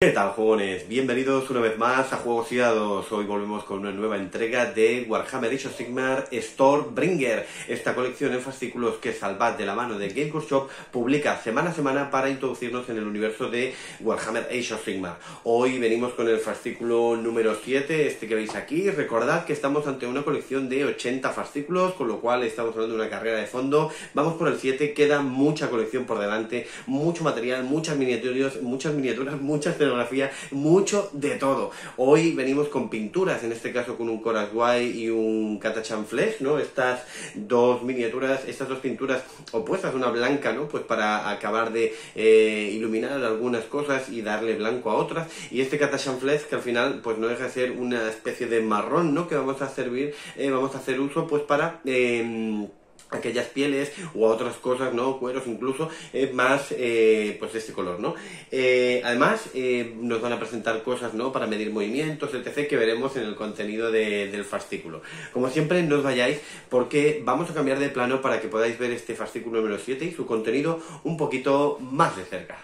¿Qué tal, jóvenes? Bienvenidos una vez más a Juegos y Dados. Hoy volvemos con una nueva entrega de Warhammer Age of Sigmar Stormbringer. Esta colección de fascículos que Salvat de la mano de Game publica semana a semana para introducirnos en el universo de Warhammer Age of Sigmar. Hoy venimos con el fascículo número 7, este que veis aquí. Recordad que estamos ante una colección de 80 fascículos, con lo cual estamos hablando de una carrera de fondo. Vamos por el 7, queda mucha colección por delante, mucho material, muchas miniaturas, muchas miniaturas, muchas escenografía, mucho de todo. Hoy venimos con pinturas, en este caso con un guay y un flesh, ¿no? Estas dos miniaturas, estas dos pinturas opuestas, una blanca, ¿no? Pues para acabar de eh, iluminar algunas cosas y darle blanco a otras. Y este Flesh que al final pues no deja de ser una especie de marrón, ¿no? Que vamos a servir, eh, vamos a hacer uso pues para... Em, aquellas pieles o otras cosas, ¿no? Cueros incluso, eh, más eh, pues de este color, ¿no? Eh, además, nos van a presentar cosas, ¿no? Para medir movimientos, etc., que veremos en el contenido del fascículo. Como siempre, no os vayáis porque vamos a cambiar de plano para que podáis ver este fascículo número 7 y su contenido un poquito más de cerca.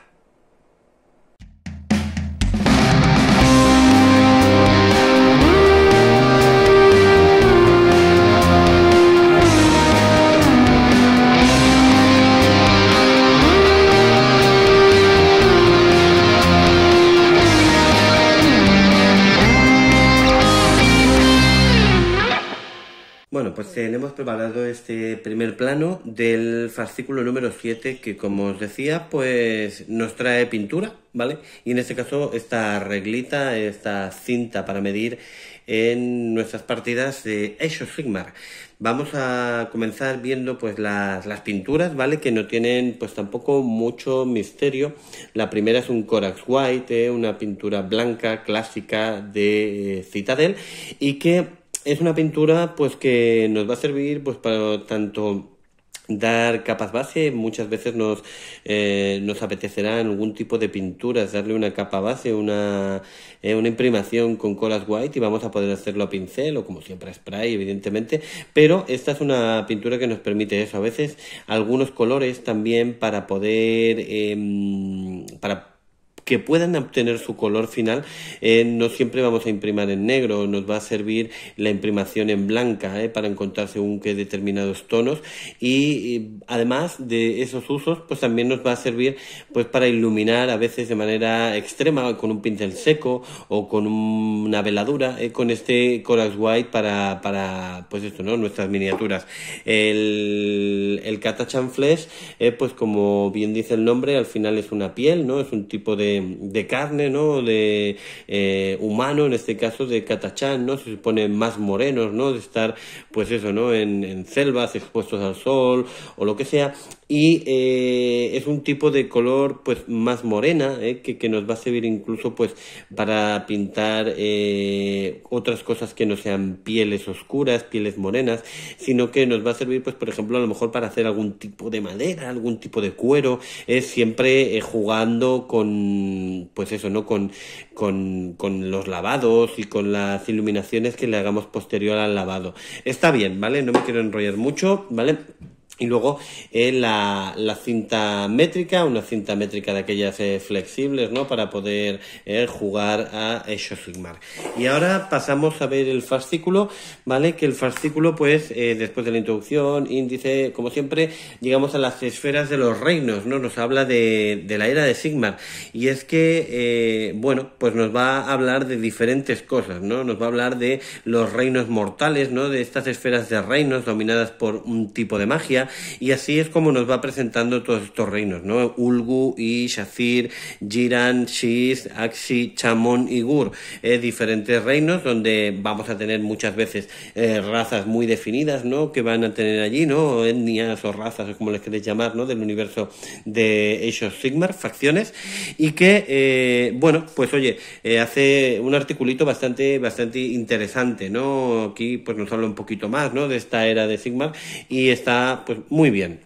tenemos eh, preparado este primer plano del fascículo número 7 que como os decía pues nos trae pintura, ¿vale? Y en este caso esta reglita, esta cinta para medir en nuestras partidas de Age Sigmar. Vamos a comenzar viendo pues las, las, pinturas, ¿vale? Que no tienen pues tampoco mucho misterio. La primera es un Corax White, ¿eh? una pintura blanca clásica de eh, Citadel y que es una pintura pues que nos va a servir pues para tanto dar capas base muchas veces nos eh, nos apetecerá en algún tipo de pinturas darle una capa base una eh, una imprimación con colas white y vamos a poder hacerlo a pincel o como siempre a spray evidentemente pero esta es una pintura que nos permite eso a veces algunos colores también para poder em, para que puedan obtener su color final, eh, no siempre vamos a imprimir en negro, nos va a servir la imprimación en blanca eh, para encontrar según qué determinados tonos y, además de esos usos, pues también nos va a servir pues para iluminar a veces de manera extrema con un pincel seco o con una veladura, eh, con este Corax White para, para pues esto, ¿no? Nuestras miniaturas. El, el Catachan Flesh, pues como bien dice el nombre, al final es una piel, ¿no? Es un tipo de de, carne, ¿no? De eh, humano, en este caso de Catachán, ¿no? Se supone más morenos, ¿no? De estar, pues eso, ¿no? En, selvas expuestos al sol o lo que sea. Y eh, es un tipo de color, pues, más morena, ¿eh? que, nos va a servir incluso, pues, para pintar eh, otras cosas que no sean pieles oscuras, pieles morenas, sino que nos va a servir, pues, por ejemplo, a lo mejor para hacer algún tipo de madera, algún tipo de cuero, es siempre jugando con pues eso, ¿no? Con, con, los lavados y con las iluminaciones que le hagamos posterior al lavado. Está bien, ¿vale? No me quiero enrollar mucho, ¿vale? Y luego eh, la, cinta métrica, una cinta métrica de aquellas eh, flexibles, ¿no? Para poder eh, jugar a Sigmar. Y ahora pasamos a ver el fascículo, ¿vale? Que el fascículo, pues, después de la introducción, índice, como siempre, llegamos a las esferas de los reinos, ¿no? Nos habla de, de la era de Sigmar. Y es que, bueno, pues nos va a hablar de diferentes cosas, ¿no? Nos va a hablar de los reinos mortales, ¿no? De estas esferas de reinos dominadas por un tipo de magia y así es como nos va presentando todos estos reinos, ¿no? Ulgu y Shafir, Giran, Shiz, Axi, Chamón y Gur, diferentes reinos donde vamos a tener muchas veces eh, razas muy definidas, ¿no? Que van a tener allí, ¿no? etnias o razas, o como les queréis llamar, ¿no? Del universo de ellos Sigmar, facciones, y que, eh, bueno, pues oye, eh, hace un articulito bastante, bastante interesante, ¿no? Aquí pues nos habla un poquito más, ¿no? De esta era de Sigmar y está pues pues muy bien.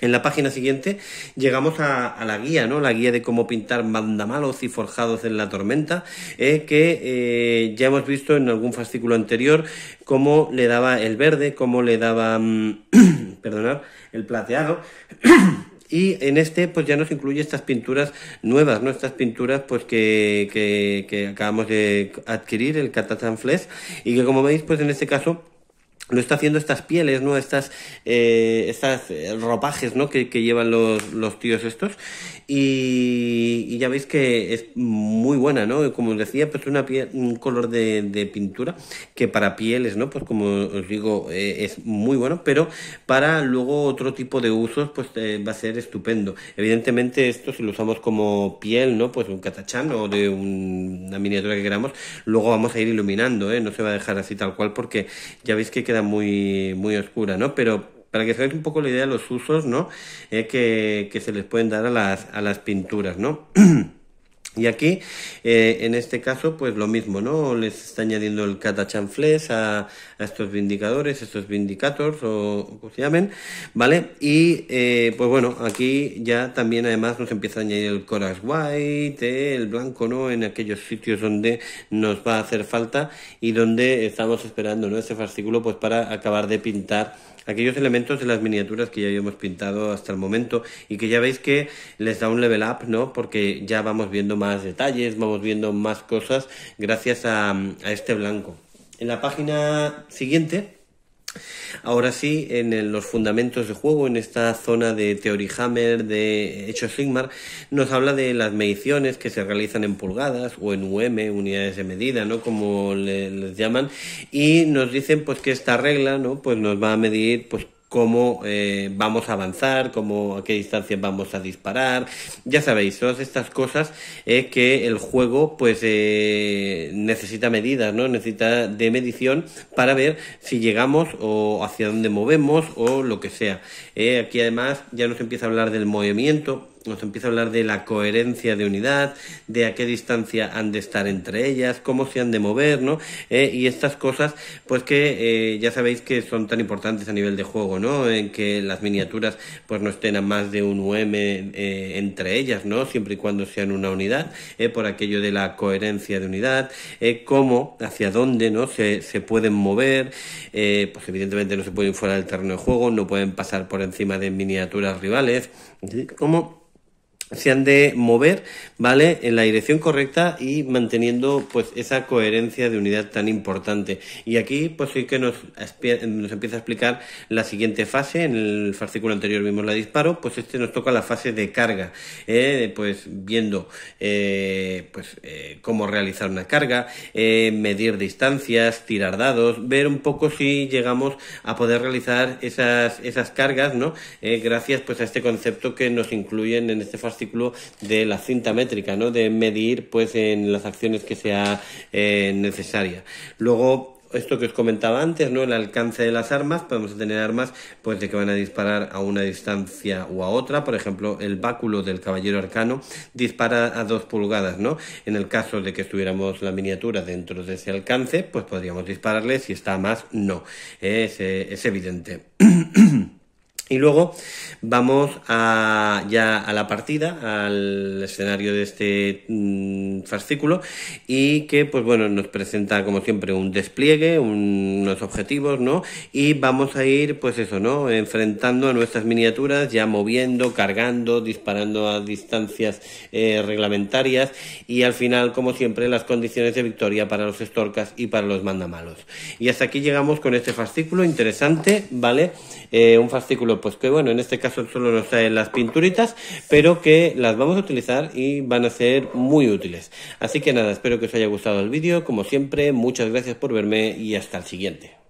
En la página siguiente llegamos a, la guía, ¿no? La guía de cómo pintar mandamalos y forjados en la tormenta, eh, que eh, ya hemos visto en algún fascículo anterior cómo le daba el verde, cómo le daba, mm, perdonar, el plateado. Y en este, pues ya nos incluye estas pinturas nuevas, ¿no? Estas pinturas, pues que, acabamos de adquirir, el Catatan Flesh, y que como veis, pues en este caso lo está haciendo estas pieles, ¿no? Estas, eh, estas eh, ropajes, ¿no? Que, llevan los, tíos estos. Y, ya veis que es muy buena, ¿no? Como os decía, pues una un color de, pintura que para pieles, ¿no? Pues como os digo, eh, es muy bueno, pero para luego otro tipo de usos, pues va a ser estupendo. Evidentemente esto si lo usamos como piel, ¿no? Pues un catachán o de una miniatura que queramos, luego vamos a ir iluminando, ¿eh? No se va a dejar así tal cual porque ya veis que queda muy, muy oscura, ¿no? Pero para que se un poco la idea de los usos, ¿no? que, que, se les pueden dar a las, a las pinturas, ¿no? Y aquí, eh, en este caso, pues lo mismo, ¿no? Les está añadiendo el catachanfles a, estos vindicadores, estos vindicators o como se llamen, ¿vale? Y eh, pues bueno, aquí ya también además nos empieza a añadir el coras white, el blanco, ¿no? En aquellos sitios donde nos va a hacer falta y donde estamos esperando, ¿no? Ese fascículo pues para acabar de pintar aquellos elementos de las miniaturas que ya habíamos pintado hasta el momento y que ya veis que les da un level up, ¿no? Porque ya vamos viendo más detalles, vamos viendo más cosas gracias a, a este blanco. En la página siguiente Ahora sí, en los fundamentos de juego, en esta zona de Theory Hammer, de Hecho Sigmar, nos habla de las mediciones que se realizan en pulgadas o en UM, unidades de medida, ¿no? Como les llaman, y nos dicen pues que esta regla, ¿no? Pues nos va a medir pues cómo eh, vamos a avanzar, cómo, a qué distancia vamos a disparar, ya sabéis, todas estas cosas que el juego pues eh, necesita medidas, ¿no? necesita de medición para ver si llegamos o hacia dónde movemos o lo que sea. Eh, aquí además ya nos empieza a hablar del movimiento, nos empieza a hablar de la coherencia de unidad, de a qué distancia han de estar entre ellas, cómo se han de mover, ¿no? Eh, y estas cosas, pues que eh, ya sabéis que son tan importantes a nivel de juego, ¿no? En que las miniaturas pues no estén a más de un UM entre ellas, ¿no? Siempre y cuando sean una unidad, por aquello de la coherencia de unidad, cómo, hacia dónde, ¿no? Se, pueden mover, pues evidentemente no se pueden fuera del terreno de juego, no pueden pasar por encima de miniaturas rivales, ¿cómo? se han de mover, ¿vale? En la dirección correcta y manteniendo pues esa coherencia de unidad tan importante. Y aquí pues sí que nos, nos empieza a explicar la siguiente fase, en el fascículo anterior vimos la disparo, pues este nos toca la fase de carga, eh, pues viendo eh, pues eh, cómo realizar una carga, medir distancias, tirar dados, ver un poco si llegamos a poder realizar esas, esas cargas, ¿no? gracias pues a este concepto que nos incluyen en este fascículo de la cinta métrica, ¿no? De medir, pues, en las acciones que sea eh, necesaria. Luego, esto que os comentaba antes, ¿no? El alcance de las armas, podemos tener armas pues de que van a disparar a una distancia u a otra, por ejemplo, el báculo del caballero arcano dispara a dos pulgadas, ¿no? En el caso de que estuviéramos la miniatura dentro de ese alcance, pues podríamos dispararle, si está más, no, es, eh, es evidente. Y luego vamos a, ya a la partida, al escenario de este mm, fascículo y que pues bueno nos presenta como siempre un despliegue, unos objetivos, ¿no? Y vamos a ir pues eso, ¿no? Enfrentando a nuestras miniaturas, ya moviendo, cargando, disparando a distancias eh, reglamentarias y al final como siempre las condiciones de victoria para los estorcas y para los mandamalos. Y hasta aquí llegamos con este fascículo interesante, ¿vale? Eh, un fascículo pues que bueno, en este caso solo nos traen las pinturitas, pero que las vamos a utilizar y van a ser muy útiles. Así que nada, espero que os haya gustado el vídeo, como siempre, muchas gracias por verme y hasta el siguiente.